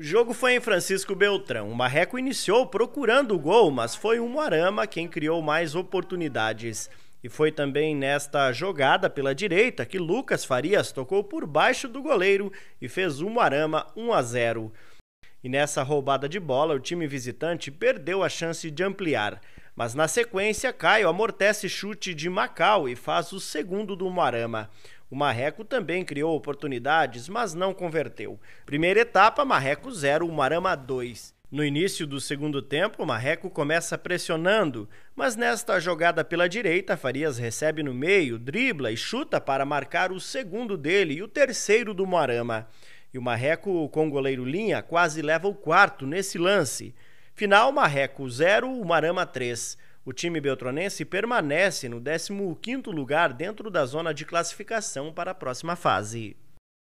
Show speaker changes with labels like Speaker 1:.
Speaker 1: O jogo foi em Francisco Beltrão. O Marreco iniciou procurando o gol, mas foi o Moarama quem criou mais oportunidades. E foi também nesta jogada pela direita que Lucas Farias tocou por baixo do goleiro e fez o Moarama 1 a 0. E nessa roubada de bola, o time visitante perdeu a chance de ampliar. Mas na sequência, Caio amortece chute de Macau e faz o segundo do Moarama. O Marreco também criou oportunidades, mas não converteu. Primeira etapa, Marreco 0, Marama 2. No início do segundo tempo, o Marreco começa pressionando, mas nesta jogada pela direita, Farias recebe no meio, dribla e chuta para marcar o segundo dele e o terceiro do Moarama. E o Marreco, com o goleiro Linha, quase leva o quarto nesse lance. Final, Marreco 0, Umarama 3. O time beltronense permanece no 15º lugar dentro da zona de classificação para a próxima fase.